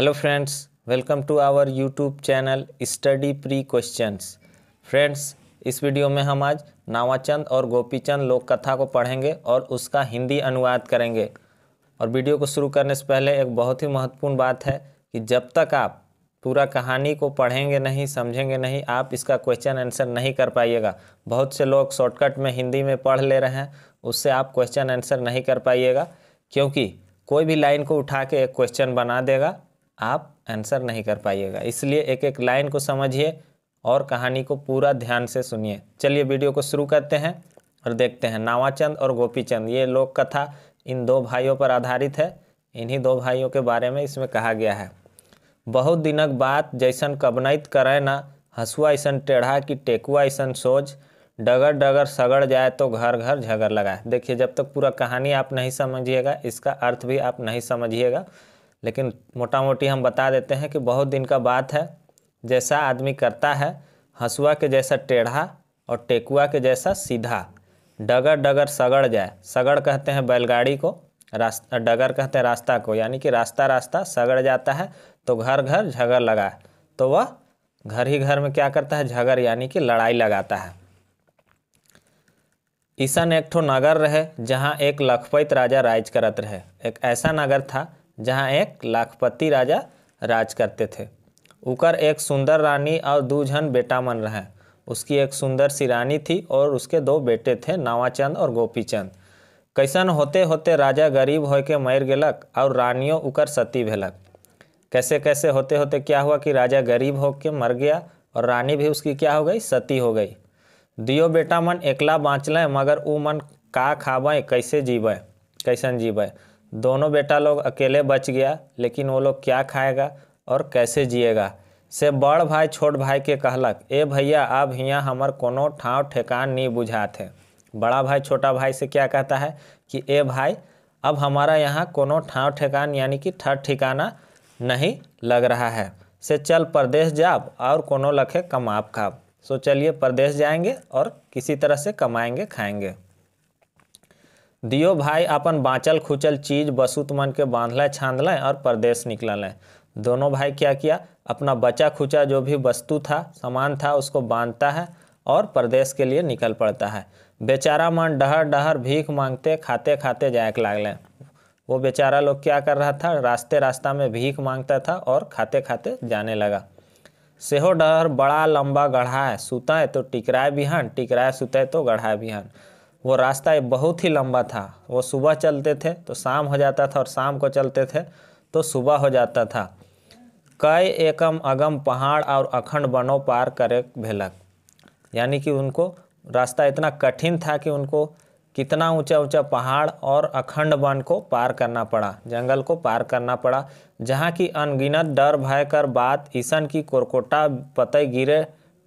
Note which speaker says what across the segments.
Speaker 1: hello friends welcome to our YouTube channel study pre questions friends इस video में हम आज नावाचंद और गोपीचंद लोक कथा को पढ़ेंगे और उसका हिंदी अनुवाद करेंगे और वीडियो को शुरू करने से पहले एक बहुत ही महत्वपूर्ण बात है कि जब तक आप पूरा कहानी को पढ़ेंगे नहीं समझेंगे नहीं आप इसका क्वेश्चन आंसर नहीं कर पाइएगा बहुत से लोग शॉर्टकट में हिंदी में पढ़ ले रहे हैं उससे आप क्वेश्चन आंसर नहीं कर पाइएगा क्योंकि कोई भी लाइन को उठा के एक क्वेश्चन बना देगा आप आंसर नहीं कर पाइएगा इसलिए एक एक लाइन को समझिए और कहानी को पूरा ध्यान से सुनिए चलिए वीडियो को शुरू करते हैं और देखते हैं नावाचंद और गोपीचंद ये लोक कथा इन दो भाइयों पर आधारित है इन्हीं दो भाइयों के बारे में इसमें कहा गया है बहुत दिनक बात जैसन कबनैत करें ना हंसुआ ऐसन टेढ़ा कि टेकुआ ऐसन सोच डगर डगर सगड़ जाए तो घर घर झगड़ लगाए देखिए जब तक पूरा कहानी आप नहीं समझिएगा इसका अर्थ भी आप नहीं समझिएगा लेकिन मोटा मोटी हम बता देते हैं कि बहुत दिन का बात है जैसा आदमी करता है हंसुआ के जैसा टेढ़ा और टेकुआ के जैसा सीधा डगर डगर सगड़ जाए सगड़ कहते हैं बैलगाड़ी को रास्ता डगर कहते हैं रास्ता को यानी कि रास्ता रास्ता सगड़ जाता है तो घर घर झगड़ लगा तो वह घर ही घर में क्या करता है झगड़ यानी कि लड़ाई लगाता है ईसन एक ठो नगर रहे जहाँ एक लखपत राजा राज करत रहे एक ऐसा नगर था जहाँ एक लाखपति राजा राज करते थे उकर एक सुंदर रानी और दो झन बेटा मन रहे उसकी एक सुंदर सी रानी थी और उसके दो बेटे थे नावाचंद और गोपीचंद कैसन होते होते राजा गरीब होके मर गलक और रानियों उकर सती भेलक कैसे कैसे होते होते क्या हुआ कि राजा गरीब होके मर गया और रानी भी उसकी क्या हो गई सती हो गई दियो बेटा मन एकला बाँचलें मगर उ मन का खाबें कैसे जीवें कैसन जीवें दोनों बेटा लोग अकेले बच गया लेकिन वो लोग क्या खाएगा और कैसे जिएगा से बड़ भाई छोट भाई के कहलक ए भैया अब हियाँ हमार कोनो ठाव ठेकान नहीं बुझात है बड़ा भाई छोटा भाई से क्या कहता है कि ए भाई अब हमारा यहाँ कोनो ठाव ठेकान यानी कि ठर ठिकाना नहीं लग रहा है से चल प्रदेश जाब और कोनो लखे कमाब खाब सो चलिए प्रदेश जाएंगे और किसी तरह से कमाएंगे खाएंगे दियो भाई अपन बाँचल खुचल चीज बसुत मन के बांधल छांदलें और परदेश निकललें दोनों भाई क्या किया अपना बचा खुचा जो भी वस्तु था सामान था उसको बांधता है और प्रदेश के लिए निकल पड़ता है बेचारा मन डहर डहर भीख मांगते खाते खाते जाए लागल वो बेचारा लोग क्या कर रहा था रास्ते रास्ता में भीख मांगता था और खाते खाते जाने लगा सेहो डहर बड़ा लंबा गढ़ा है सुता है तो टिकराए बिहान टिकराए सुते तो गढ़ाए बिहान वो रास्ता बहुत ही लंबा था वो सुबह चलते थे तो शाम हो जाता था और शाम को चलते थे तो सुबह हो जाता था कई एकम अगम पहाड़ और अखंड वनों पार करे भेलक यानी कि उनको रास्ता इतना कठिन था कि उनको कितना ऊंचा ऊंचा पहाड़ और अखंड वन को पार करना पड़ा जंगल को पार करना पड़ा जहाँ की अनगिनत डर भय कर बात ईसन की कोरकोटा पतई गिरे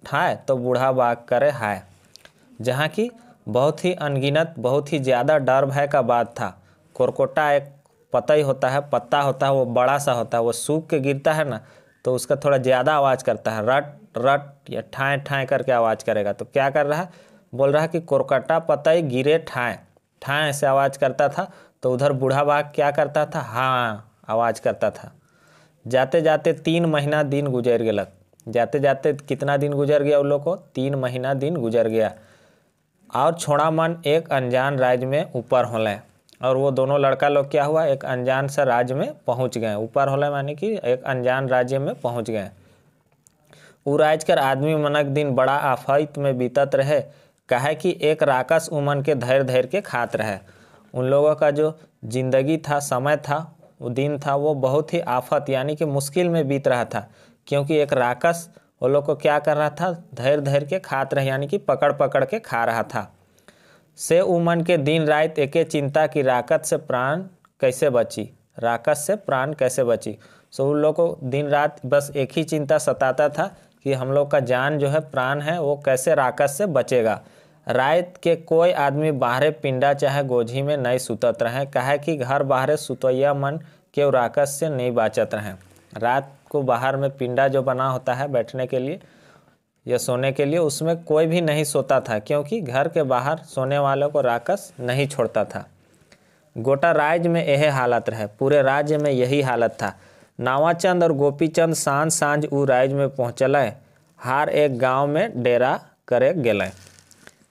Speaker 1: ठाए तो बूढ़ा बाग करे हाय जहाँ की बहुत ही अनगिनत बहुत ही ज़्यादा डर भय का बात था कोरकोटा एक पता ही होता है पत्ता होता है वो बड़ा सा होता है वो सूख के गिरता है ना तो उसका थोड़ा ज़्यादा आवाज़ करता है रट रट या ठाएँ ठाएँ करके आवाज़ करेगा तो क्या कर रहा है बोल रहा है कि कोरकटा पता ही गिरे ठाएँ ठाएँ ऐसे आवाज़ करता था तो उधर बूढ़ा बाघ क्या करता था हाँ आवाज़ करता था जाते जाते तीन महीना दिन गुजर गया जाते जाते कितना दिन गुजर गया उन लोग को तीन महीना दिन गुजर गया और छोड़ा मन एक अनजान राज्य में ऊपर होले और वो दोनों लड़का लोग क्या हुआ एक अनजान से राज्य में पहुंच गए ऊपर होले माने कि एक अनजान राज्य में पहुंच गए उ राज कर आदमी मनक दिन बड़ा आफत में बीतत रहे कहे कि एक राकस उमन के धैर्य धैर्य के खात रहे उन लोगों का जो जिंदगी था समय था वो दिन था वो बहुत ही आफत यानी कि मुश्किल में बीत रहा था क्योंकि एक राकस वो लोग को क्या कर रहा था धैर्य धैर के खात रहे यानी कि पकड़ पकड़ के खा रहा था से उमन के दिन रात एक चिंता की राकत से प्राण कैसे बची राकत से प्राण कैसे बची सो उन लोग को दिन रात बस एक ही चिंता सताता था कि हम लोग का जान जो है प्राण है वो कैसे राकत से बचेगा रात के कोई आदमी बाहरे पिंडा चाहे गोझी में नहीं सुतत रहें कहे कि घर बाहरे सुतैया मन के राकत से नहीं बाचत रहें रात आपको बाहर में पिंडा जो बना होता है बैठने के लिए या सोने के लिए उसमें कोई भी नहीं सोता था क्योंकि घर के बाहर सोने वालों को राकस नहीं छोड़ता था गोटा राज्य में यह हालत रहे पूरे राज्य में यही हालत था नावाचंद और गोपीचंद सांझ सांझ ऊ राज्य में पहुँचल हर एक गांव में डेरा करे गए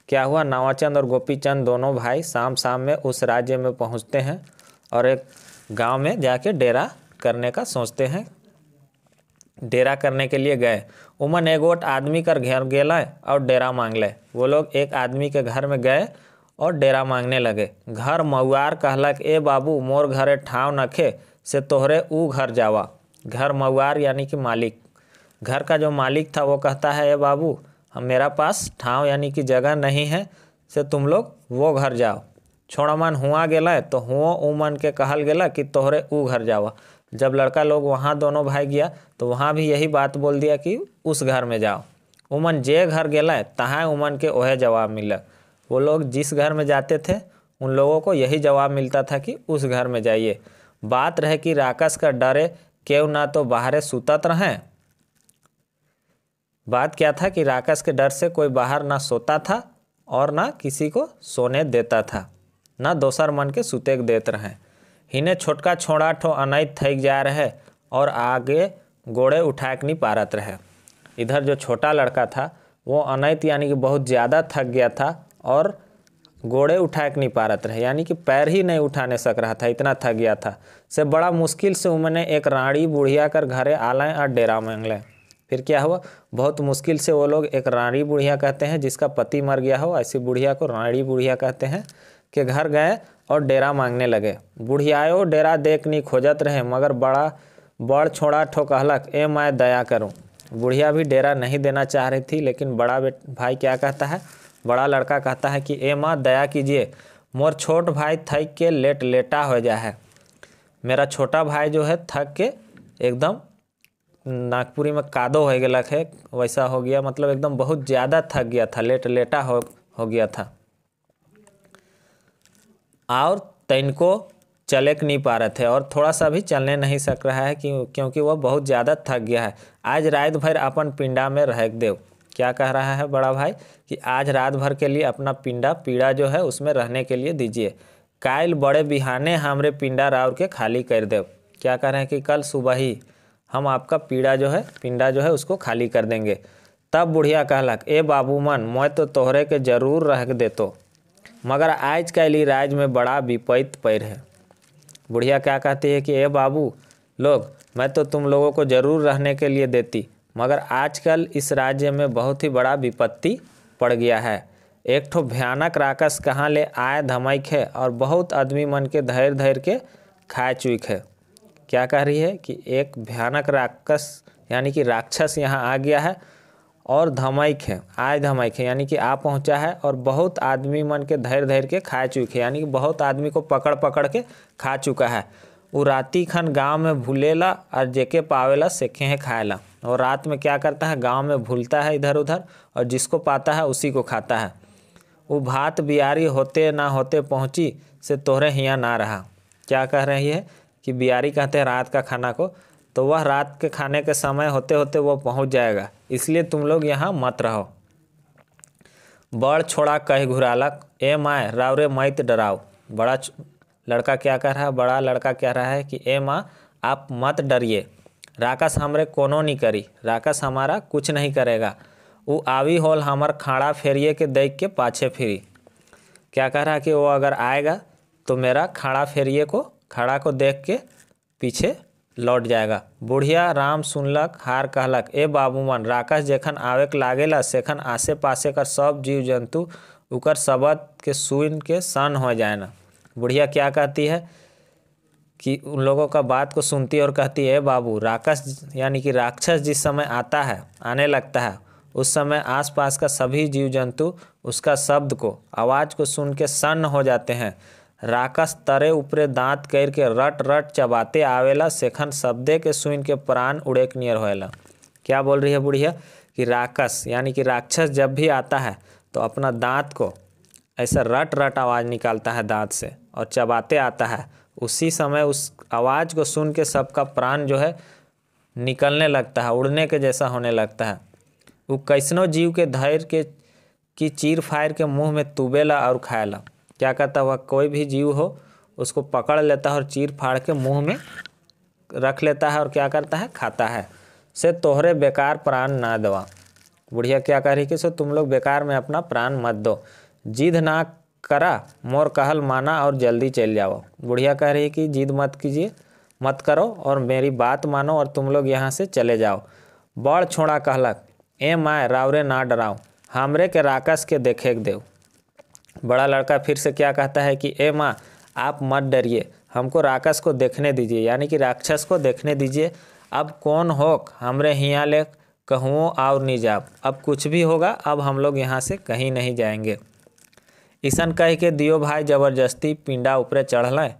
Speaker 1: क्या हुआ नावाचंद और गोपीचंद दोनों भाई शाम शाम में उस राज्य में पहुँचते हैं और एक गाँव में जाके डेरा करने का सोचते हैं डेरा करने के लिए गए उमन एगोट आदमी कर घेर गेलै और डेरा मांग ले वो लोग एक आदमी के घर में गए और डेरा मांगने लगे घर मऊआर कहलक ए बाबू मोर घरे ठाव नखे से तोहरे ऊ घर जावा घर मऊआर यानी कि मालिक घर का जो मालिक था वो कहता है ए बाबू हम मेरा पास ठाव यानी कि जगह नहीं है से तुम लोग वो घर जाओ छोड़ा मन हुआ गया तो हुओ उमन के कहल गया कि तोहरे ऊ घर जावा जब लड़का लोग वहाँ दोनों भाई गया तो वहाँ भी यही बात बोल दिया कि उस घर में जाओ उमन जे घर है तहाँ उमन के वह जवाब मिला वो लोग जिस घर में जाते थे उन लोगों को यही जवाब मिलता था कि उस घर में जाइए बात रहे कि राकस का डरे क्यों ना तो बाहर सुतत रहें बात क्या था कि राकस के डर से कोई बाहर ना सोता था और ना किसी को सोने देता था ना दोसर मन के सुतेक देते रहें हिने छोटका छोड़ा ठो अनैत थक जा रहे और आगे गोड़े उठाक नहीं पारत रहे इधर जो छोटा लड़का था वो अनैत यानी कि बहुत ज़्यादा थक गया था और गोड़े उठाक नहीं पारत रहे यानी कि पैर ही नहीं उठाने सक रहा था इतना थक गया था से बड़ा मुश्किल से उमने एक रानी बुढ़िया कर घरे आलाएँ और डेरा मांगलें फिर क्या हुआ बहुत मुश्किल से वो लोग एक रानी बुढ़िया कहते हैं जिसका पति मर गया हो ऐसी बुढ़िया को रानी बुढ़िया कहते हैं कि घर गए और डेरा मांगने लगे बुढ़ियायो डेरा देख नहीं खोजत रहे मगर बड़ा बड़ छोड़ा ठो कहलक ए मैं दया करूँ बुढ़िया भी डेरा नहीं देना चाह रही थी लेकिन बड़ा भाई क्या कहता है बड़ा लड़का कहता है कि ए माँ दया कीजिए मोर छोट भाई थक के लेट लेटा हो जाए मेरा छोटा भाई जो है थक के एकदम नागपुरी में कादो हो गया है वैसा हो गया मतलब एकदम बहुत ज़्यादा थक गया था लेट लेटा हो हो गया था और तो को चलेक नहीं पा रहे थे और थोड़ा सा भी चलने नहीं सक रहा है क्यों क्योंकि वह बहुत ज़्यादा थक गया है आज रात भर अपन पिंडा में रह देव क्या कह रहा है बड़ा भाई कि आज रात भर के लिए अपना पिंडा पीड़ा जो है उसमें रहने के लिए दीजिए कायल बड़े बिहाने हमरे पिंडा रावर के खाली कर देव क्या कह रहे हैं कि कल सुबह ही हम आपका पीड़ा जो है पिंडा जो है उसको खाली कर देंगे तब बुढ़िया कहलक ए बाबू मन मैं तो तोहरे के जरूर रह देतो मगर आज कैली राज में बड़ा विपरीत पैर है बुढ़िया क्या कहती है कि ए बाबू लोग मैं तो तुम लोगों को ज़रूर रहने के लिए देती मगर आजकल इस राज्य में बहुत ही बड़ा विपत्ति पड़ गया है एक ठो भयानक राकस कहाँ ले आए धमाइक है और बहुत आदमी मन के धैर्य धैर्य के खाए चुक है क्या कह रही है कि एक भयानक राक्षस यानी कि राक्षस यहाँ आ गया है और धमाइक है आय धमाइक है यानी कि आ पहुंचा है और बहुत आदमी मन के धैर धैर के खा चुके हैं यानी कि बहुत आदमी को पकड़ पकड़ के खा चुका है वो राती खन गांव में भूलेला और जेके पावेला सेके हैं खाएला और रात में क्या करता है गांव में भूलता है इधर उधर और जिसको पाता है उसी को खाता है वो भात बियारी होते ना होते पहुँची से तोहरे हियाँ ना रहा क्या कह रही है कि बियारी कहते हैं रात का खाना को तो वह रात के खाने के समय होते होते वह पहुंच जाएगा इसलिए तुम लोग यहाँ मत रहो बड़ छोड़ा कह घुरालक ए माए रावरे मैत डराओ बड़ा लड़का क्या कह रहा है बड़ा लड़का कह रहा है कि ए माँ आप मत डरिए राकस हमरे कोनो नहीं करी राकस हमारा कुछ नहीं करेगा वो आवी होल हमार खाड़ा फेरिए के देख के पाछे फिरी क्या कह रहा है कि वो अगर आएगा तो मेरा खाड़ा फेरिए को खाड़ा को देख के पीछे लौट जाएगा बुढ़िया राम सुनलक हार कहलक ए बाबूमन राकस के आवेक लागेला सेखन आसे पासे कर सब जीव जंतु उकर शब्द के सुन के सन हो जाए ना बुढ़िया क्या कहती है कि उन लोगों का बात को सुनती और कहती है बाबू राक्षस यानी कि राक्षस जिस समय आता है आने लगता है उस समय आसपास का सभी जीव जंतु उसका शब्द को आवाज़ को सुन के सन्न हो जाते हैं राकस तरे उपरे दाँत कइर के रट रट चबाते आवेला सेखन शब्दे के सुन के प्राण उड़े के नियर होएला क्या बोल रही है बुढ़िया कि राकस यानी कि राक्षस जब भी आता है तो अपना दांत को ऐसा रट रट आवाज़ निकालता है दांत से और चबाते आता है उसी समय उस आवाज़ को सुन के सबका प्राण जो है निकलने लगता है उड़ने के जैसा होने लगता है वो कैसनों जीव के धैर्य के की चीर फायर के मुंह में तुबेला और खाएला क्या करता हुआ कोई भी जीव हो उसको पकड़ लेता है और चीर फाड़ के मुंह में रख लेता है और क्या करता है खाता है से तोहरे बेकार प्राण ना दवा बुढ़िया क्या कह रही कि सो तुम लोग बेकार में अपना प्राण मत दो जिद ना करा मोर कहल माना और जल्दी चल जाओ बुढ़िया कह रही कि जीद मत कीजिए मत करो और मेरी बात मानो और तुम लोग यहाँ से चले जाओ बड़ छोड़ा कहलक ए माए रावरे ना डराओ हमरे के राकस के देखे देव बड़ा लड़का फिर से क्या कहता है कि ए माँ आप मत डरिए हमको राक्षस को देखने दीजिए यानी कि राक्षस को देखने दीजिए अब कौन होक हमरे हियाँ ले कहूँ और निजाब अब कुछ भी होगा अब हम लोग यहाँ से कहीं नहीं जाएंगे ईसन कह के दियो भाई जबरदस्ती पिंडा ऊपर चढ़ लें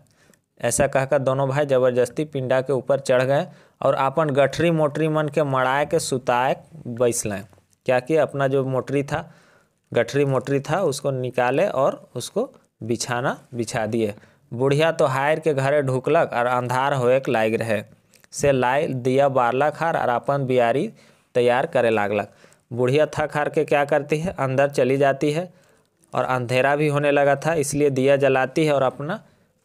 Speaker 1: ऐसा कहकर दोनों भाई जबरदस्ती पिंडा के ऊपर चढ़ गए और अपन गठरी मोटरी मन के मड़ाए के सुताए बैसलें क्या कि अपना जो मोटरी था गठरी मोटरी था उसको निकाले और उसको बिछाना बिछा दिए बुढ़िया तो हायर के घरे ढुकलक और अंधार होएक लाग रहे से लाई दिया बारलक हार और अपन बियारी तैयार करे लागलक बुढ़िया थक हार के क्या करती है अंदर चली जाती है और अंधेरा भी होने लगा था इसलिए दिया जलाती है और अपना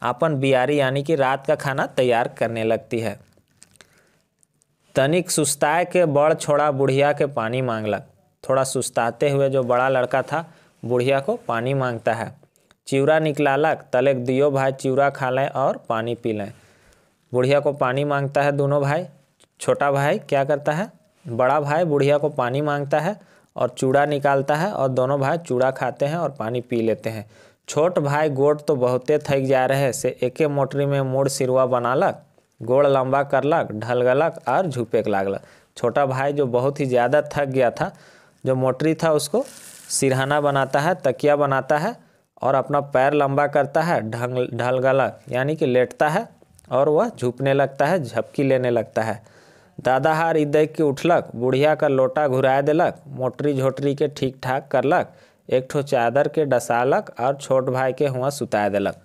Speaker 1: अपन बियारी यानी कि रात का खाना तैयार करने लगती है तनिक सुस्ताए के बड़ छोड़ा बुढ़िया के पानी मांगलक थोड़ा सुस्ताते हुए जो बड़ा लड़का था बुढ़िया को पानी मांगता है चिवरा निकलालक तलेक दियो भाई चिवरा खा लें और पानी पी लें बुढ़िया को पानी मांगता है दोनों भाई छोटा भाई क्या करता है बड़ा भाई बुढ़िया को पानी मांगता है और चूड़ा निकालता है और दोनों भाई चूड़ा खाते हैं और पानी पी लेते हैं छोट भाई गोड़ तो बहुते थक जा रहे से एके मोटरी में मोड़ सिरवा बनालक गोड़ लंबा करलक ढलगलक और झुपेक लागलक छोटा भाई जो बहुत ही ज़्यादा थक गया था जो मोटरी था उसको सिरहाना बनाता है तकिया बनाता है और अपना पैर लंबा करता है ढंग गला यानी कि लेटता है और वह झुकने लगता है झपकी लेने लगता है हार ई देख के उठलक बुढ़िया का लोटा घुरा दिलक मोटरी झोटरी के ठीक ठाक करलक एक ठो चादर के डसालक और छोट भाई के हुआ सुता दिलक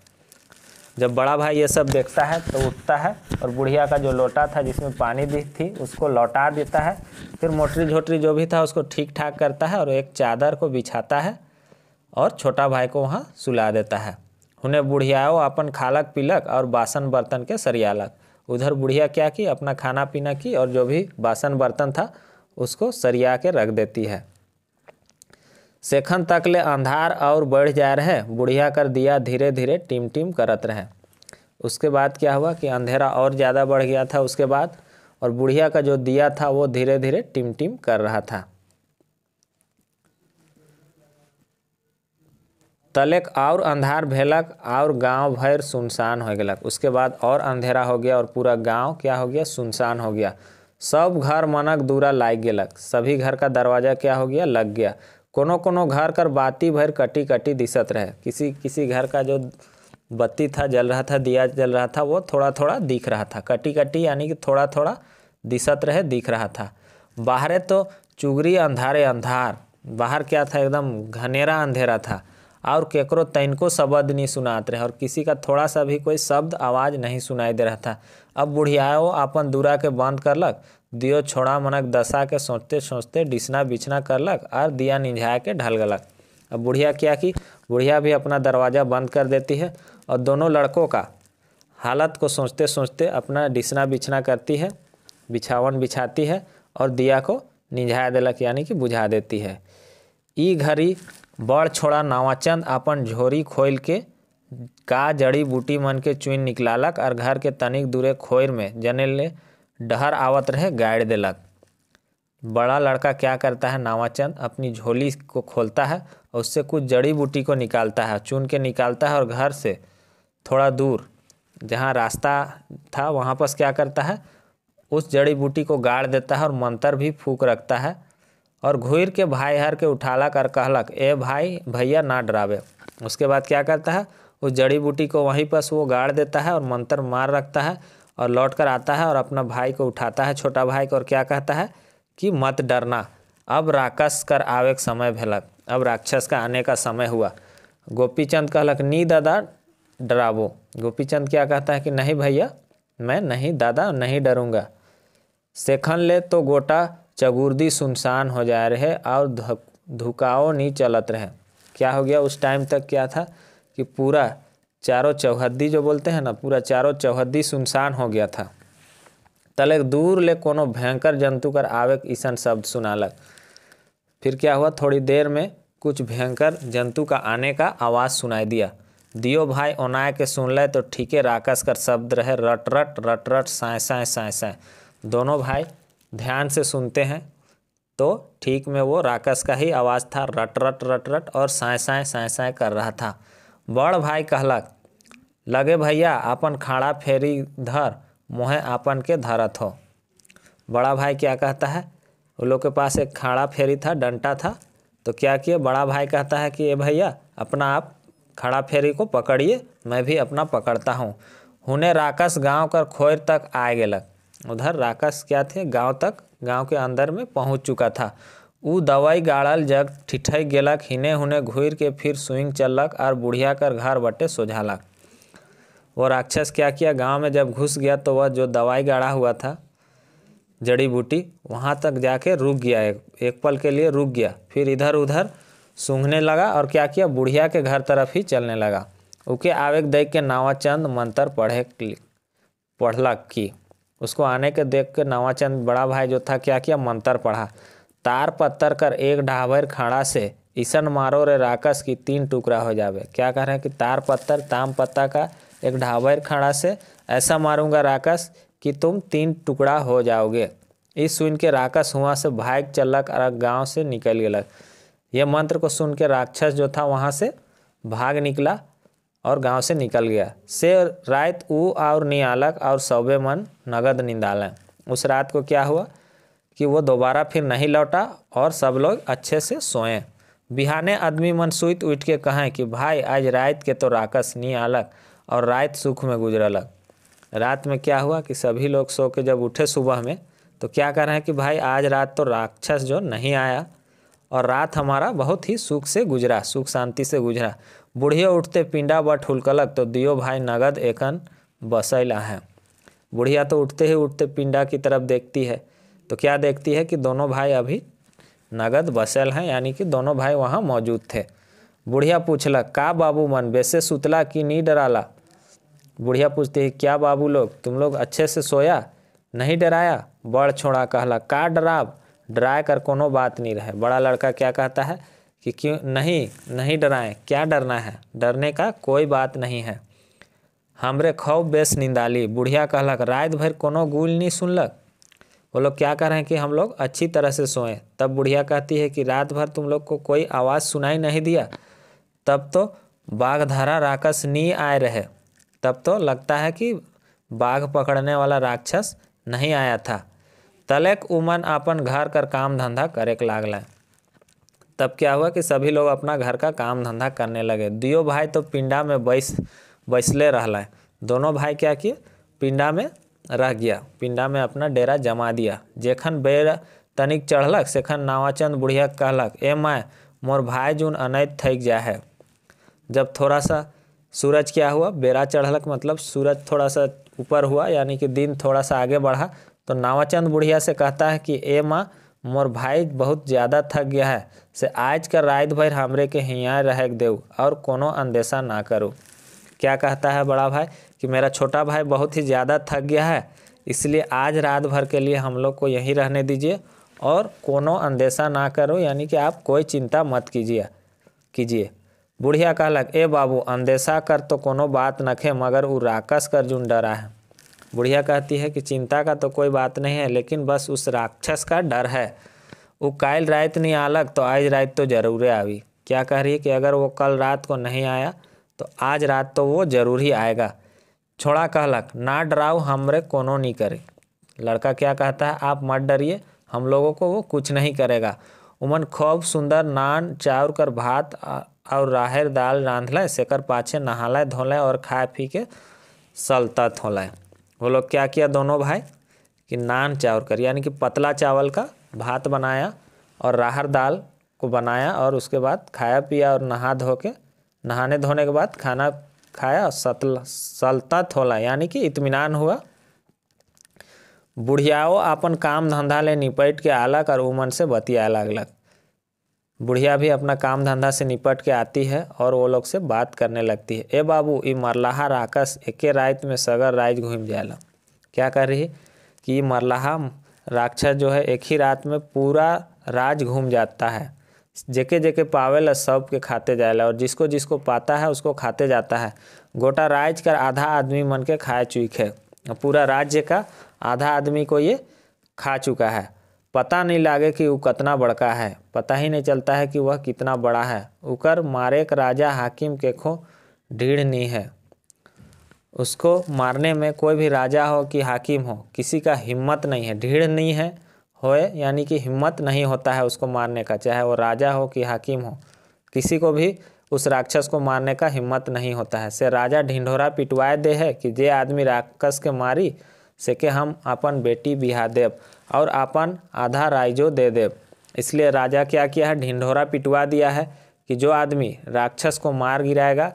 Speaker 1: जब बड़ा भाई ये सब देखता है तो उठता है और बुढ़िया का जो लोटा था जिसमें पानी दी थी उसको लौटा देता है फिर मोटरी झोटरी जो भी था उसको ठीक ठाक करता है और एक चादर को बिछाता है और छोटा भाई को वहाँ सुला देता है उन्हें बुढ़ियाओ अपन खालक पीलक और बासन बर्तन के सरियालक उधर बुढ़िया क्या की अपना खाना पीना की और जो भी बासन बर्तन था उसको सरिया के रख देती है सेखन तक ले अंधार और बढ़ जा रहे बुढ़िया कर दिया धीरे धीरे टिम टिम करत रहे उसके बाद क्या हुआ कि अंधेरा और ज़्यादा बढ़ गया था उसके बाद और बुढ़िया का जो दिया था वो धीरे धीरे टिम टिम कर रहा था तलेक और अंधार भेलक और गांव भर सुनसान हो गलक उसके बाद और अंधेरा हो गया और पूरा गांव क्या हो गया सुनसान हो गया सब घर मनक दूरा लाग गलक सभी घर का दरवाज़ा क्या हो गया लग गया कोनो कोनो घर कर बाती भर कटी कटी दिसत रहे किसी किसी घर का जो बत्ती था जल रहा था दिया जल रहा था वो थोड़ा थोड़ा दिख रहा था कटी कटी यानी कि थोड़ा थोड़ा दिसत रहे दिख रहा था बाहर तो चुगरी अंधारे अंधार बाहर क्या था एकदम घनेरा अंधेरा था और केकरो तैनको शब्द नहीं सुनात रहे और किसी का थोड़ा सा भी कोई शब्द आवाज़ नहीं सुनाई दे रहा था अब बुढ़ियाओ अपन दूरा के बंद करलक दियो छोड़ा मनक दशा के सोचते सोचते डिसना बिछना करलक और दिया निझा के ढल गलक अब बुढ़िया क्या की बुढ़िया भी अपना दरवाज़ा बंद कर देती है और दोनों लड़कों का हालत को सोचते सोचते अपना डिसना बिछना करती है बिछावन बिछाती है और दिया को निझा देलक यानी कि बुझा देती है ई घड़ी बड़ छोड़ा नावाचंद अपन झोरी खोल के का जड़ी बूटी मन के चुन निकलालक और घर के तनिक दूरे खोर में जने ले डहर आवत रहे गाड़ दिलक बड़ा लड़का क्या करता है नावाचंद अपनी झोली को खोलता है और उससे कुछ जड़ी बूटी को निकालता है चुन के निकालता है और घर से थोड़ा दूर जहाँ रास्ता था वहाँ पर क्या करता है उस जड़ी बूटी को गाड़ देता है और मंत्र भी फूक रखता है और घुर के भाई हर के उठाला और कहलक ए भाई भैया ना डरावे उसके बाद क्या करता है उस जड़ी बूटी को वहीं पर वो गाड़ देता है और मंत्र मार रखता है और लौट कर आता है और अपना भाई को उठाता है छोटा भाई को और क्या कहता है कि मत डरना अब राक्षस कर आवेक समय भेलक अब राक्षस का आने का समय हुआ गोपीचंद कहलक नी दादा डरावो गोपीचंद क्या कहता है कि नहीं भैया मैं नहीं दादा नहीं डरूंगा सेखन ले तो गोटा चगुर्दी सुनसान हो जा रहे और धुकाओ नहीं चलत रहे क्या हो गया उस टाइम तक क्या था कि पूरा चारों चौहद्दी जो बोलते हैं ना पूरा चारों चौहद्दी सुनसान हो गया था तले दूर ले कोनो भयंकर जंतु कर आवेक ईसन शब्द सुनालक फिर क्या हुआ थोड़ी देर में कुछ भयंकर जंतु का आने का आवाज़ सुनाई दिया दियो भाई ओनाए के सुन ले तो ठीके राकस कर शब्द रहे रट रट रट रट साय साय साय साय दोनों भाई ध्यान से सुनते हैं तो ठीक में वो राकस का ही आवाज़ था रट रट रट रट और साय साय साय साय कर रहा था बड़ भाई कहलक लगे भैया अपन खाड़ा फेरी धर मुँहे आपन के धरत हो बड़ा भाई क्या कहता है उन लोग के पास एक खाड़ा फेरी था डंटा था तो क्या किए बड़ा भाई कहता है कि ये भैया अपना आप खड़ा फेरी को पकड़िए मैं भी अपना पकड़ता हूँ हुने राकस गांव कर खोर तक आ गलक उधर राकस क्या थे गांव तक गांव के अंदर में पहुँच चुका था उ दवाई गाड़ल जग ठिठक गलक हिने हुने घूर के फिर स्विंग चलक और बुढ़िया कर घर बटे सोझालक वो राक्षस क्या किया गांव में जब घुस गया तो वह जो दवाई गाड़ा हुआ था जड़ी बूटी वहाँ तक जाके रुक गया एक, एक पल के लिए रुक गया फिर इधर उधर सूंघने लगा और क्या किया बुढ़िया के घर तरफ ही चलने लगा उके आवेग देख के नावाचंद मंत्र पढ़े पढ़लक की उसको आने के देख के नावाचंद बड़ा भाई जो था क्या किया मंत्र पढ़ा तार पत्थर कर एक ढाबर खड़ा से ईसन मारो रे राकस की तीन टुकड़ा हो जावे क्या कह रहे हैं कि तार पत्थर ताम पत्ता का एक ढाबर खड़ा से ऐसा मारूंगा राकस कि तुम तीन टुकड़ा हो जाओगे इस सुन के राकस हुआ से भाग चलक और गांव से निकल गलक यह मंत्र को सुन के राक्षस जो था वहाँ से भाग निकला और गांव से निकल गया से रात ऊ और नियालक और सौबे मन नगद निंदालें उस रात को क्या हुआ कि वो दोबारा फिर नहीं लौटा और सब लोग अच्छे से सोएं बिहाने आदमी मन सुइत उठ के कहें कि भाई आज रात के तो राकस नहीं अलग और रात सुख में गुजरलक रात में क्या हुआ कि सभी लोग सो के जब उठे सुबह में तो क्या कर रहे हैं कि भाई आज रात तो राक्षस जो नहीं आया और रात हमारा बहुत ही सुख से गुजरा सुख शांति से गुजरा बुढ़िया उठते पिंडा बट हुलकलक तो दियो भाई नगद एकन बसैला है बुढ़िया तो उठते ही उठते पिंडा की तरफ देखती है तो क्या देखती है कि दोनों भाई अभी नगद बसल हैं यानी कि दोनों भाई वहाँ मौजूद थे बुढ़िया पूछला का बाबू मन वैसे सुतला कि नहीं डराला बुढ़िया पूछती है क्या बाबू लोग तुम लोग अच्छे से सोया नहीं डराया बड़ छोड़ा कहला का डराब डराए कर कोनो बात नहीं रहे बड़ा लड़का क्या कहता है कि क्यों नहीं नहीं डराएं क्या डरना है डरने का कोई बात नहीं है हमरे खौब बेस निंदाली बुढ़िया कहलक रात भर कोनो गुल नहीं सुनलक वो लोग क्या कह रहे हैं कि हम लोग अच्छी तरह से सोएं तब बुढ़िया कहती है कि रात भर तुम लोग को कोई आवाज़ सुनाई नहीं दिया तब तो बाघधारा राक्षस नी आए रहे तब तो लगता है कि बाघ पकड़ने वाला राक्षस नहीं आया था तलेक उमन अपन घर कर काम धंधा करे लागल तब क्या हुआ कि सभी लोग अपना घर का काम धंधा करने लगे दियो भाई तो पिंडा में बैस बैसले है दोनों भाई क्या किए पिंडा में रह गया पिंडा में अपना डेरा जमा दिया जेखन बेर तनिक चढ़लक सेखन नावाचंद बुढ़िया कहलक ए माय मोर भाई जून अनैत थक जा है जब थोड़ा सा सूरज क्या हुआ बेरा चढ़लक मतलब सूरज थोड़ा सा ऊपर हुआ यानी कि दिन थोड़ा सा आगे बढ़ा तो नावाचंद बुढ़िया से कहता है कि ए माँ मोर भाई बहुत ज़्यादा थक गया है से आज का रात भर हमरे के हियाँ रह देव और कोनो अंदेशा ना करूँ क्या कहता है बड़ा भाई कि मेरा छोटा भाई बहुत ही ज़्यादा थक गया है इसलिए आज रात भर के लिए हम लोग को यहीं रहने दीजिए और कोनो अंदेशा ना करो यानी कि आप कोई चिंता मत कीजिए कीजिए बुढ़िया कहलक ए बाबू अंदेशा कर तो कोनो बात नखे मगर वो राक्षस कर जुन डरा है बुढ़िया कहती है कि चिंता का तो कोई बात नहीं है लेकिन बस उस राक्षस का डर है वो कायल रात नहीं अलग तो आज रात तो ज़रूर आवी क्या कह रही है कि अगर वो कल रात को नहीं आया तो आज रात तो वो ज़रूर ही आएगा छोड़ा कहलक ना डराओ हमरे कोनो नहीं करे लड़का क्या कहता है आप मत डरिए हम लोगों को वो कुछ नहीं करेगा उमन खूब सुंदर नान चाउर कर भात और राहर दाल रांधल सेकर पाछे धो धोलय और खाए पी के धो होलय वो लोग क्या किया दोनों भाई कि नान चाउर कर यानी कि पतला चावल का भात बनाया और राहर दाल को बनाया और उसके बाद खाया पिया और नहा धो के नहाने धोने के बाद खाना खाया सतल सलता थोला यानी कि इतमान हुआ बुढ़ियाओ अपन काम धंधा ले निपट के आलक और उमन से बतिया लगलक बुढ़िया भी अपना काम धंधा से निपट के आती है और वो लोग से बात करने लगती है ए बाबू ये मरलाहा राकस एके रात में सगर राज घूम जाला क्या कर रही कि मरलाहा राक्षस जो है एक ही रात में पूरा राज घूम जाता है जेके जेके सब के खाते जाएला और जिसको जिसको पाता है उसको खाते जाता है गोटा राज्य का आधा आदमी मन के खाए चुक है पूरा राज्य का आधा आदमी को ये खा चुका है पता नहीं लागे कि वो कितना बड़का है पता ही नहीं चलता है कि वह कितना बड़ा है उकर मारेक राजा हाकिम के खो ढीढ़ नहीं है उसको मारने में कोई भी राजा हो कि हाकिम हो किसी का हिम्मत नहीं है ढीढ़ नहीं है होए यानी कि हिम्मत नहीं होता है उसको मारने का चाहे वो राजा हो कि हाकिम हो किसी को भी उस राक्षस को मारने का हिम्मत नहीं होता है से राजा ढिंढोरा पिटवाए दे है कि जे आदमी राक्षस के मारी से के हम अपन बेटी बिहा देव और अपन आधा राइजो दे देव इसलिए राजा क्या किया है ढिंढोरा पिटवा दिया है कि जो आदमी राक्षस को मार गिराएगा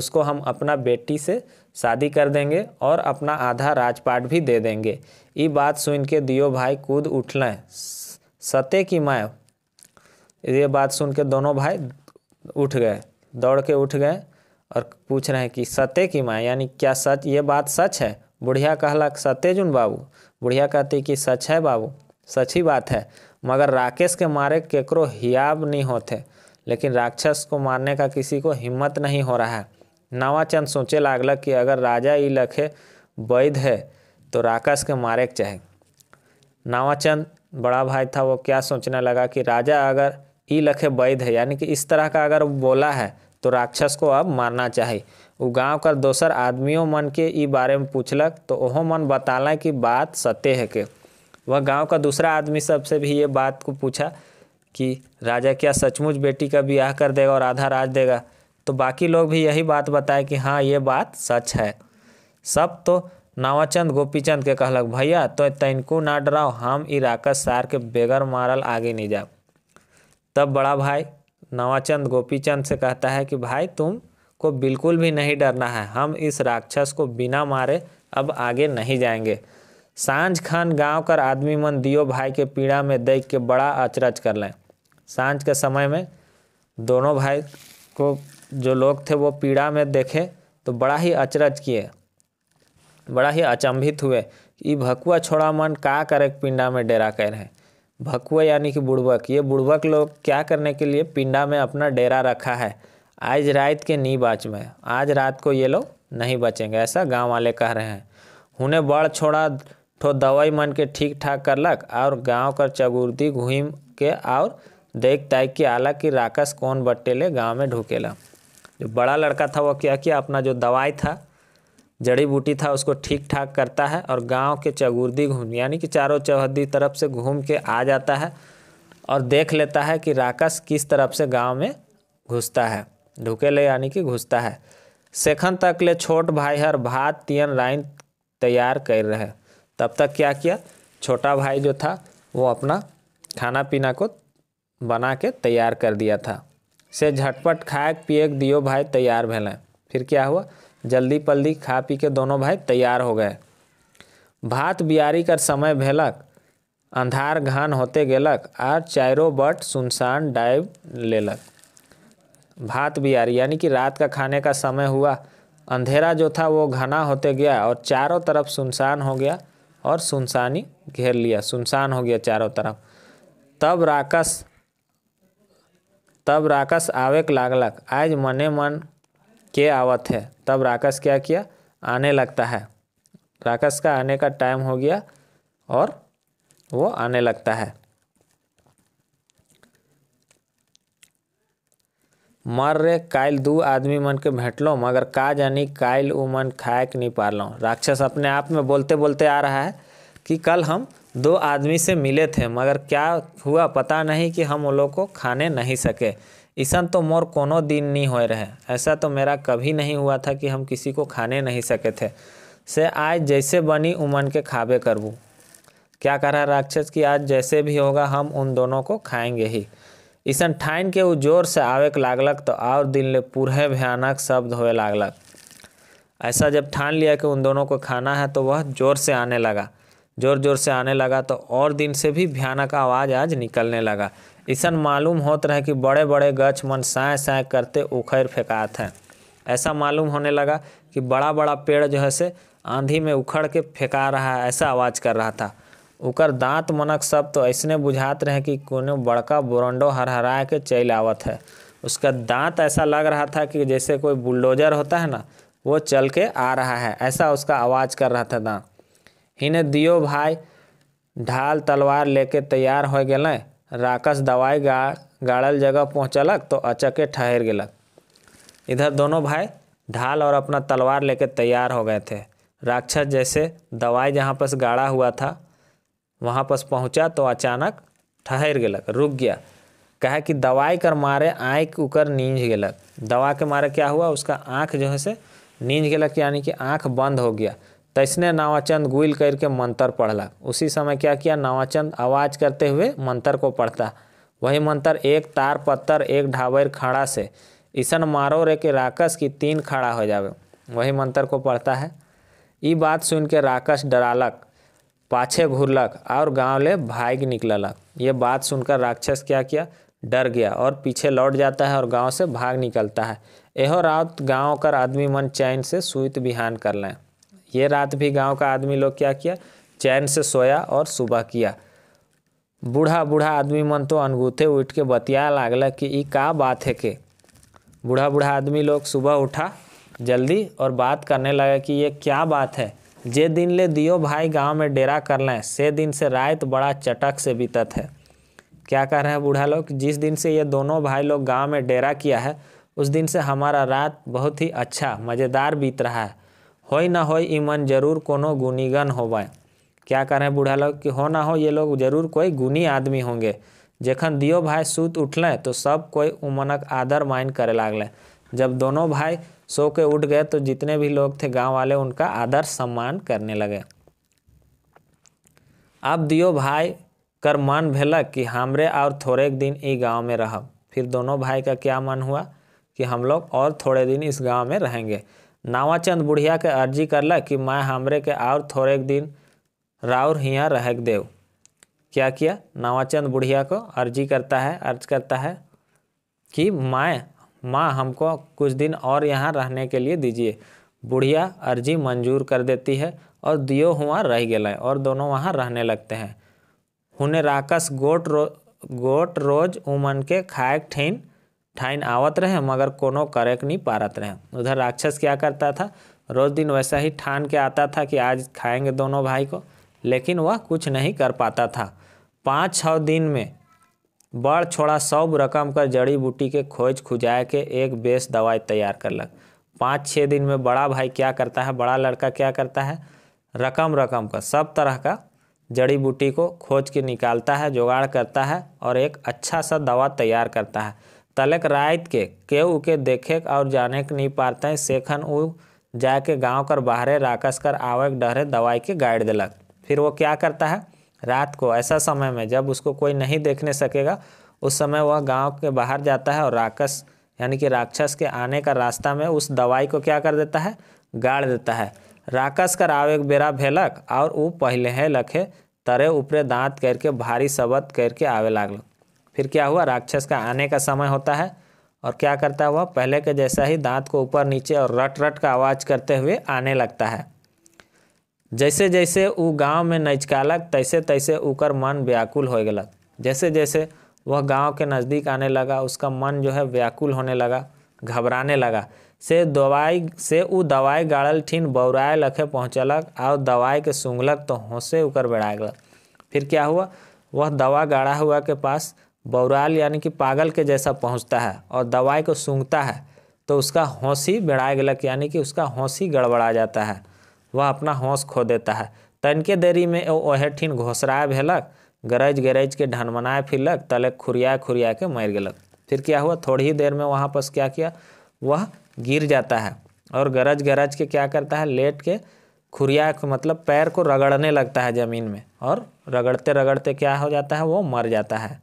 Speaker 1: उसको हम अपना बेटी से शादी कर देंगे और अपना आधा राजपाट भी दे देंगे ये बात सुन के दियो भाई कूद उठल सत्य की माय ये बात सुन के दोनों भाई उठ गए दौड़ के उठ गए और पूछ रहे हैं कि सत्य की माय यानी क्या सच ये बात सच है बुढ़िया कहला सत्य जुन बाबू बुढ़िया कहती कि सच है बाबू सच ही बात है मगर राकेश के मारे केकरो हियाब नहीं होते लेकिन राक्षस को मारने का किसी को हिम्मत नहीं हो रहा है नवाचंद सोचे लागल कि अगर राजा ये लखे वैध है तो राकस के मारे चाहे नावाचंद बड़ा भाई था वो क्या सोचने लगा कि राजा अगर ई लखे वैध है यानी कि इस तरह का अगर बोला है तो राक्षस को अब मारना चाहिए वो गाँव का दोसर आदमियों मन के ई बारे में पूछलक तो ओहो मन बताला कि बात सत्य है के वह गांव का दूसरा आदमी सबसे भी ये बात को पूछा कि राजा क्या सचमुच बेटी का ब्याह कर देगा और आधा राज देगा तो बाकी लोग भी यही बात बताए कि हाँ ये बात सच है सब तो नवाचंद गोपीचंद के कहलक भैया तो तनिको ना डराओ हम इ राकस सार के बेगर मारल आगे नहीं जाओ तब बड़ा भाई नवाचंद गोपीचंद से कहता है कि भाई तुम को बिल्कुल भी नहीं डरना है हम इस राक्षस को बिना मारे अब आगे नहीं जाएंगे सांझ खान गांव कर आदमी मन दियो भाई के पीड़ा में देख के बड़ा अचरज कर लें सांझ के समय में दोनों भाई को जो लोग थे वो पीड़ा में देखे तो बड़ा ही अचरज किए बड़ा ही अचंभित हुए कि भकुआ छोड़ा मन का करे पिंडा में डेरा कर है भकुआ यानी कि बुड़बक ये बुड़बक लोग क्या करने के लिए पिंडा में अपना डेरा रखा है आज रात के नी बाच में आज रात को ये लोग नहीं बचेंगे ऐसा गाँव वाले कह रहे हैं उन्हें बड़ छोड़ा ठो दवाई मन के ठीक ठाक कर लक और गाँव कर चगुर्दी घूम के और देख ताक के आला कि राकस कौन बट्टेले गाँव में ढुकेला जो बड़ा लड़का था वो क्या किया अपना जो दवाई था जड़ी बूटी था उसको ठीक ठाक करता है और गांव के चगुर्दी घूम यानी कि चारों चौहदी तरफ से घूम के आ जाता है और देख लेता है कि राकस किस तरफ से गांव में घुसता है ढुकेले यानी कि घुसता है सेखन तक ले छोट भाई हर भात तियन लाइन तैयार कर रहे तब तक क्या किया छोटा भाई जो था वो अपना खाना पीना को बना के तैयार कर दिया था से झटपट खाए पिए दियो भाई तैयार भेलें फिर क्या हुआ जल्दी पल्दी खा पी के दोनों भाई तैयार हो गए भात बियारी कर समय भेलक अंधार घान होते गलक आर चारों बट सुनसान डाइव लेलक भात बियारी यानी कि रात का खाने का समय हुआ अंधेरा जो था वो घना होते गया और चारों तरफ सुनसान हो गया और सुनसानी घेर लिया सुनसान हो गया चारों तरफ तब राकस तब राकस आवेक लागलक आज मने मन के आवत है तब राकस क्या किया आने लगता है राकस का आने का टाइम हो गया और वो आने लगता है मर रे कायल दू आदमी मन के लो मगर का जानी कायल उ मन खाए के नहीं लो राक्षस अपने आप में बोलते बोलते आ रहा है कि कल हम दो आदमी से मिले थे मगर क्या हुआ पता नहीं कि हम उन लोग को खाने नहीं सके ऐसा तो मोर कोनो दिन नहीं होए रहे ऐसा तो मेरा कभी नहीं हुआ था कि हम किसी को खाने नहीं सके थे से आज जैसे बनी उमन के खाबे करबू क्या रहा राक्षस कि आज जैसे भी होगा हम उन दोनों को खाएंगे ही ईसन ठाइन के उ जोर से आवेक लागलक तो और दिन ले पूरे भयानक शब्द होए लागलक ऐसा जब ठान लिया कि उन दोनों को खाना है तो वह जोर से आने लगा जोर जोर से आने लगा तो और दिन से भी भयानक आवाज़ आज निकलने लगा अइसन मालूम होत रहे कि बड़े बड़े गछ मन साय साय करते उखड़ फेंकाते हैं ऐसा मालूम होने लगा कि बड़ा बड़ा पेड़ जो है से आंधी में उखड़ के फेंका रहा है ऐसा आवाज़ कर रहा था उकर दांत मनक सब तो ऐसने बुझात रहे कि कोनो बड़का बोरंडो हरहरा के चल आवत है उसका दांत ऐसा लग रहा था कि जैसे कोई बुलडोजर होता है ना वो चल के आ रहा है ऐसा उसका आवाज़ कर रहा था दांत हिने दियो भाई ढाल तलवार लेके तैयार हो गए राकस दवाई गा गाड़ल जगह पहुँचलक तो अचके ठहर गलक इधर दोनों भाई ढाल और अपना तलवार लेके तैयार हो गए थे राक्षस जैसे दवाई जहाँ पर गाड़ा हुआ था वहाँ पर पहुँचा तो अचानक ठहर गलक रुक गया कहे कि दवाई कर मारे आँख उकर नींज गलक दवा के मारे क्या हुआ उसका आँख जो है से नींज गलक यानी कि आँख बंद हो गया तैसने नवाचंद गुल करके मंत्र पढ़ला उसी समय क्या किया नवाचंद आवाज़ करते हुए मंत्र को पढ़ता वही मंत्र एक तार पत्थर एक ढाबर खड़ा से ईसन मारो रे के राकस की तीन खड़ा हो जावे वही मंत्र को पढ़ता है ई बात सुन के राकस डरालक पाछे घूरलक और गाँव ले भाग निकललक ये बात सुनकर राक्षस क्या किया डर गया और पीछे लौट जाता है और गांव से भाग निकलता है एहो रात गांव कर आदमी मन चैन से सुत बिहान कर लें ये रात भी गांव का आदमी लोग क्या किया चैन से सोया और सुबह किया बूढ़ा बूढ़ा आदमी मन तो अनगूठे उठ के बतिया लागल कि ये का बात है के बूढ़ा बूढ़ा आदमी लोग सुबह उठा जल्दी और बात करने लगा कि ये क्या बात है जे दिन ले दियो भाई गांव में डेरा कर लें से दिन से रात बड़ा चटक से बीतत है क्या कह रहे हैं बूढ़ा लोग जिस दिन से ये दोनों भाई लोग गांव में डेरा किया है उस दिन से हमारा रात बहुत ही अच्छा मज़ेदार बीत रहा है हो ना हो ईमन जरूर कोनो गुनीगन होवाए क्या कह रहे बूढ़ा लोग कि हो ना हो ये लोग जरूर कोई गुनी आदमी होंगे जखन दियो भाई सूत उठलें तो सब कोई उमनक आदर माइन करे लागलें जब दोनों भाई सो के उठ गए तो जितने भी लोग थे गांव वाले उनका आदर सम्मान करने लगे अब दियो भाई कर मन भेलक कि हमरे और थोड़े दिन ई गांव में रह फिर दोनों भाई का क्या मन हुआ कि हम लोग और थोड़े दिन इस गांव में रहेंगे नावाचंद बुढ़िया के अर्जी करला कि माँ हमरे के और थोड़े दिन राउर हियाँ रह देव क्या किया नावाचंद बुढ़िया को अर्जी करता है अर्ज करता है कि माँ माँ हमको कुछ दिन और यहाँ रहने के लिए दीजिए बुढ़िया अर्जी मंजूर कर देती है और दियो हुआ रह गए और दोनों वहाँ रहने लगते हैं उन्हें राकस गोट रो गोट रोज उमन के खाए ठेन ठाइन आवत रहे मगर कोनो करे नहीं पारत रहे उधर राक्षस क्या करता था रोज़ दिन वैसा ही ठान के आता था कि आज खाएंगे दोनों भाई को लेकिन वह कुछ नहीं कर पाता था पाँच छः दिन में बड़ छोड़ा सब रकम कर जड़ी बूटी के खोज खुजाए के एक बेस दवाई तैयार कर लग पाँच छः दिन में बड़ा भाई क्या करता है बड़ा लड़का क्या करता है रकम रकम का सब तरह का जड़ी बूटी को खोज के निकालता है जुगाड़ करता है और एक अच्छा सा दवा तैयार करता है तलक रात के केहू के देखे और जाने के नहीं पारते सेखन उ जाके गांव कर बाहरे राकस कर आवे डहरे दवाई के गाड़ दिलक फिर वो क्या करता है रात को ऐसा समय में जब उसको कोई नहीं देखने सकेगा उस समय वह गांव के बाहर जाता है और राकस यानी कि राक्षस के आने का रास्ता में उस दवाई को क्या कर देता है गाड़ देता है राकस कर आवे बेरा भेलक और वो पहले है लखे तरे ऊपरे दांत करके भारी शबद करके आवे लागल फिर क्या हुआ राक्षस का आने का समय होता है और क्या करता है वह पहले के जैसा ही दांत को ऊपर नीचे और रट रट का आवाज़ करते हुए आने लगता है जैसे जैसे वो गांव में नचकालक तैसे तैसे ऊकर मन व्याकुल हो गया जैसे जैसे वह गांव के नज़दीक आने लगा उसका मन जो है व्याकुल होने लगा घबराने लगा से दवाई से वो दवाई गाड़ल ठीन बौराए लखे पहुँचलक और दवाई के सूंघलक तो होंसे उकर बेड़ा गया फिर क्या हुआ वह दवा गाढ़ा हुआ के पास बौराल यानी कि पागल के जैसा पहुंचता है और दवाई को सूंघता है तो उसका हौसी बेड़ाए गलक यानी कि उसका हौसी गड़बड़ा जाता है वह अपना हौस खो देता है तनके देरी में ओहेठिन घोसराए भेलक गरज गरज के ढनमनाए फिरलक तले खुरिया खुरिया के मर गलक फिर क्या हुआ थोड़ी ही देर में वहाँ पर क्या किया वह गिर जाता है और गरज गरज के क्या करता है लेट के खुरिया मतलब पैर को रगड़ने लगता है ज़मीन में और रगड़ते रगड़ते क्या हो जाता है वो मर जाता है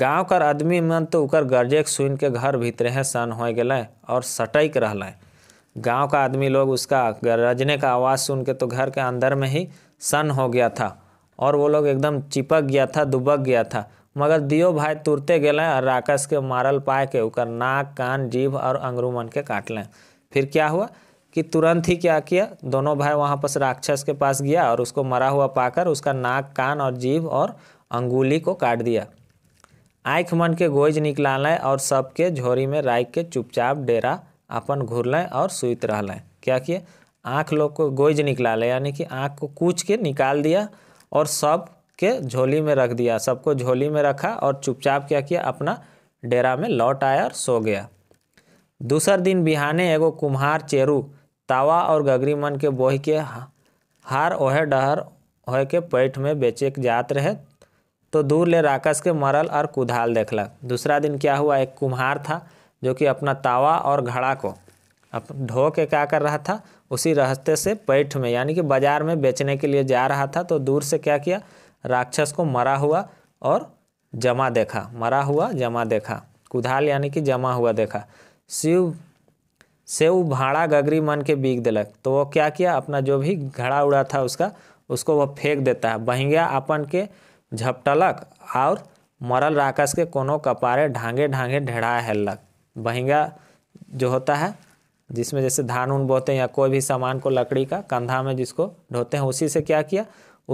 Speaker 1: गाँव कर आदमी मन तो उकर गर्जेक सुन के घर भीतरे हैं सन हो गए और सटैक रहल गाँव का आदमी लोग उसका गरजने का आवाज़ सुन के तो घर के अंदर में ही सन हो गया था और वो लोग एकदम चिपक गया था दुबक गया था मगर दियो भाई तुरते गए और राकस के मारल पाए के उकर नाक कान जीभ और अंगरूमन के काट लें फिर क्या हुआ कि तुरंत ही क्या किया दोनों भाई वहाँ पर राक्षस के पास गया और उसको मरा हुआ पाकर उसका नाक कान और जीभ और अंगुली को काट दिया आँखि मन के गोज निकलालें और सबके झोरी में राख के चुपचाप डेरा अपन घुरलें और सुत रहलें क्या किए आँख लोग को गोइज निकलाले यानी कि आँख को कूच के निकाल दिया और सब के झोली में रख दिया सबको झोली में रखा और चुपचाप क्या किया अपना डेरा में लौट आया और सो गया दूसर दिन बिहाने एगो कुम्हार चेरू तावा और गगरी मन के बोह के हार ओहे डहर होए के पैठ में बेचे जात रहे तो दूर ले राकस के मरल और कुदाल देखलक दूसरा दिन क्या हुआ एक कुम्हार था जो कि अपना तावा और घड़ा को अप ढो के क्या कर रहा था उसी रास्ते से पैठ में यानी कि बाज़ार में बेचने के लिए जा रहा था तो दूर से क्या किया राक्षस को मरा हुआ और जमा देखा मरा हुआ जमा देखा कुदाल यानी कि जमा हुआ देखा शिव सेव भाड़ा गगरी मन के बीग दिलक तो वो क्या किया अपना जो भी घड़ा उड़ा था उसका उसको वह फेंक देता है बहिंगा अपन के झपटलक और मरल राकस के कोनो कपारे ढांगे ढांगे ढेड़ा हेलक बहिंगा जो होता है जिसमें जैसे धान उन बोते हैं या कोई भी सामान को लकड़ी का कंधा में जिसको ढोते हैं उसी से क्या किया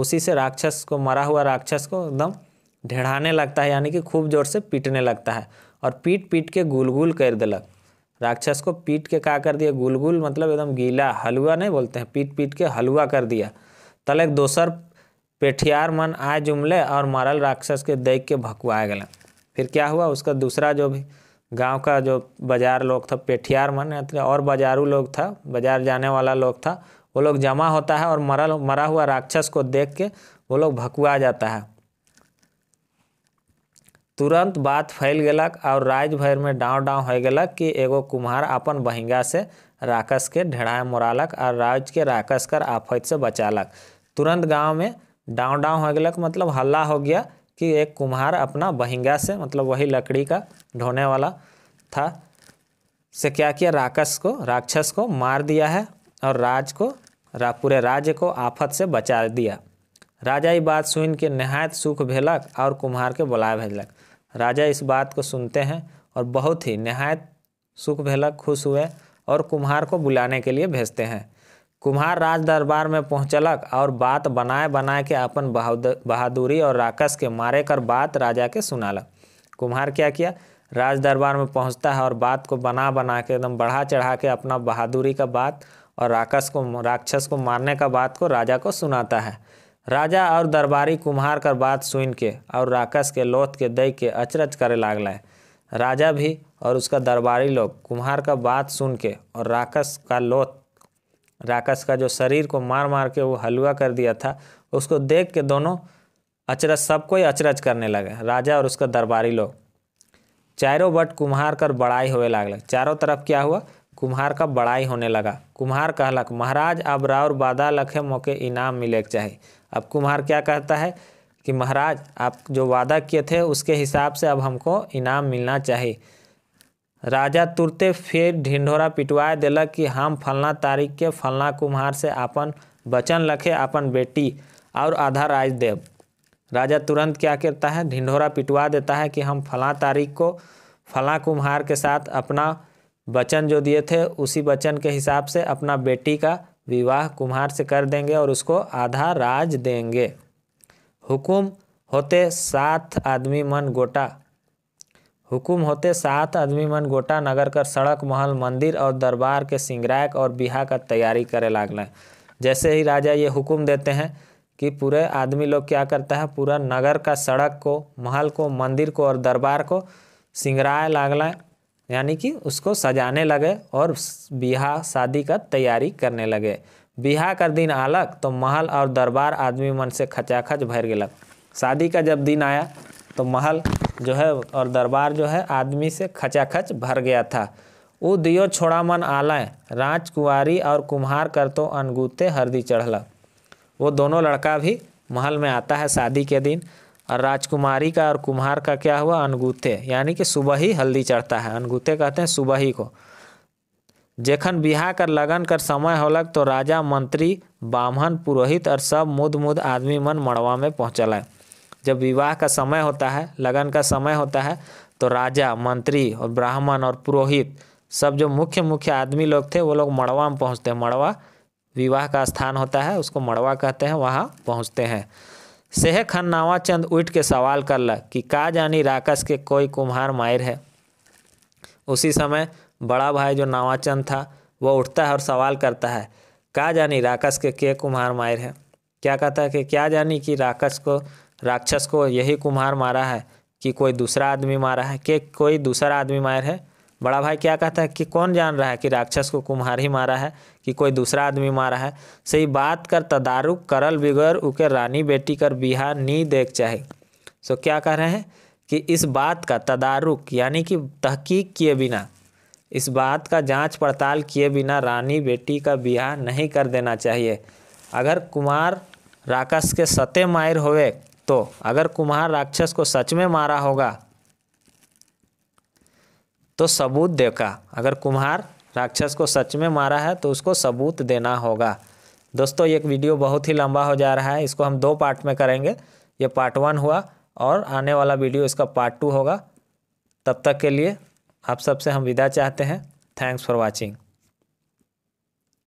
Speaker 1: उसी से राक्षस को मरा हुआ राक्षस को एकदम ढेड़ाने लगता है यानी कि खूब जोर से पीटने लगता है और पीट पीट के गुल गुल कर दिलक राक्षस को पीट के का कर दिया गुल गुल मतलब एकदम गीला हलवा नहीं बोलते हैं पीट पीट के हलवा कर दिया तलक दोसर पेठियार मन आए जुमले और मरल राक्षस के देख के भकुआ गए फिर क्या हुआ उसका दूसरा जो भी गांव का जो बाजार लोग था पेठियार मन और बाजारू लोग था बाजार जाने वाला लोग था वो लोग जमा होता है और मरल मरा हुआ राक्षस को देख के वो लोग भकुआ जाता है तुरंत बात फैल गलक और राज भर में डाँव डाँव हो गलक कि एगो कुम्हार अपन बहिंगा से राक्षस के ढेढ़ाए मोड़ालक और राज के राक्षस कर आफत से बचालक तुरंत गांव में डाँव डाँव हो गया मतलब हल्ला हो गया कि एक कुम्हार अपना बहिंगा से मतलब वही लकड़ी का ढोने वाला था से क्या किया राक्षस को राक्षस को मार दिया है और राज को रा, पूरे राज्य को आफत से बचा दिया राजा ये बात सुन के नहायत सुख भेलक और कुम्हार के बुलाए भेजलक राजा इस बात को सुनते हैं और बहुत ही नहायत सुख भेलक खुश हुए और कुम्हार को बुलाने के लिए भेजते हैं कुम्हार राज दरबार में पहुंचलक और बात बनाए बनाए के अपन बहादुरी और राकस के मारे कर बात राजा के सुनालक कुम्हार क्या किया राज दरबार में पहुंचता है और बात को बना बना के एकदम बढ़ा चढ़ा के अपना बहादुरी का बात और राक्षस को राक्षस को मारने का बात को राजा को सुनाता है राजा और दरबारी कुम्हार कर बात सुन के और राक्षस के लोथ के दई के अचरज करे लागल है राजा भी और उसका दरबारी लोग कुम्हार का बात सुन के और राक्षस का लोथ राकस का जो शरीर को मार मार के वो हलवा कर दिया था उसको देख के दोनों अचरज सब कोई अचरज करने लगे राजा और उसका दरबारी लोग चारों बट कुम्हार कर बड़ाई होने लागल चारों तरफ क्या हुआ कुम्हार का बड़ाई होने लगा कुम्हार कहलक महाराज अब राउर बादा लखे मौके इनाम मिले के चाहिए अब कुम्हार क्या कहता है कि महाराज आप जो वादा किए थे उसके हिसाब से अब हमको इनाम मिलना चाहिए राजा तुरते फिर ढिंढोरा पिटवा दिलक कि हम फलना तारीख के फलना कुम्हार से अपन बचन लखे अपन बेटी और आधा राज देव राजा तुरंत क्या करता है ढिंढोरा पिटवा देता है कि हम फला तारीख को फला कुम्हार के साथ अपना बचन जो दिए थे उसी बचन के हिसाब से अपना बेटी का विवाह कुम्हार से कर देंगे और उसको आधा राज देंगे हुकुम होते सात आदमी मन गोटा हुकुम होते सात आदमी मन गोटा नगर कर सड़क महल मंदिर और दरबार के सिंगरायक और बिहा का तैयारी करे लागल जैसे ही राजा ये हुक्म देते हैं कि पूरे आदमी लोग क्या करता है पूरा नगर का सड़क को महल को मंदिर को और दरबार को सिंगराए लागल यानी कि उसको सजाने लगे और बिहा शादी का तैयारी करने लगे बिहा का दिन अलग तो महल और दरबार आदमी मन से खचाखच भर गलक शादी का जब दिन आया तो महल जो है और दरबार जो है आदमी से खचाखच भर गया था वो दियो छोड़ा मन आलय राजकुमारी और कुम्हार कर तो अनगूते हरदी चढ़ला वो दोनों लड़का भी महल में आता है शादी के दिन और राजकुमारी का और कुम्हार का क्या हुआ अनगूते यानी कि सुबह ही हल्दी चढ़ता है अनगूते कहते हैं सुबह ही को जेखन बिहा कर लगन कर समय होलक तो राजा मंत्री ब्राह्मण पुरोहित और सब मुद मुद आदमी मन मड़वा में पहुँचल है जब विवाह का समय होता है लगन का समय होता है तो राजा मंत्री और ब्राह्मण और पुरोहित सब जो मुख्य मुख्य आदमी लोग थे वो लोग मड़वा में पहुँचते हैं मड़वा विवाह का स्थान होता है उसको मड़वा कहते हैं वहाँ पहुँचते हैं सेह खन चंद उठ के सवाल कर ला कि का जानी राकस के कोई कुम्हार मायर है उसी समय बड़ा भाई जो नावाचंद था वो उठता है और सवाल करता है का जानी राकस के के कुम्हार मायर है क्या कहता है कि क्या जानी कि राकस को राक्षस को यही कुम्हार मारा है कि कोई दूसरा आदमी मारा है कि कोई दूसरा आदमी मार है बड़ा भाई क्या कहता है कि कौन जान रहा है कि राक्षस को कुम्हार ही मारा है कि कोई दूसरा आदमी मारा है सही बात कर तदारुक करल बिगर उके रानी बेटी कर बिहार नी देख चाहे सो क्या कह रहे हैं कि इस बात का तदारुक यानी कि तहकीक किए बिना इस बात का जांच पड़ताल किए बिना रानी बेटी का ब्याह नहीं कर देना चाहिए अगर कुमार राक्षस के सते मायर होवे तो अगर कुम्हार राक्षस को सच में मारा होगा तो सबूत देखा अगर कुम्हार राक्षस को सच में मारा है तो उसको सबूत देना होगा दोस्तों ये वीडियो बहुत ही लंबा हो जा रहा है इसको हम दो पार्ट में करेंगे ये पार्ट वन हुआ और आने वाला वीडियो इसका पार्ट टू होगा तब तक के लिए आप सबसे हम विदा चाहते हैं थैंक्स फॉर वॉचिंग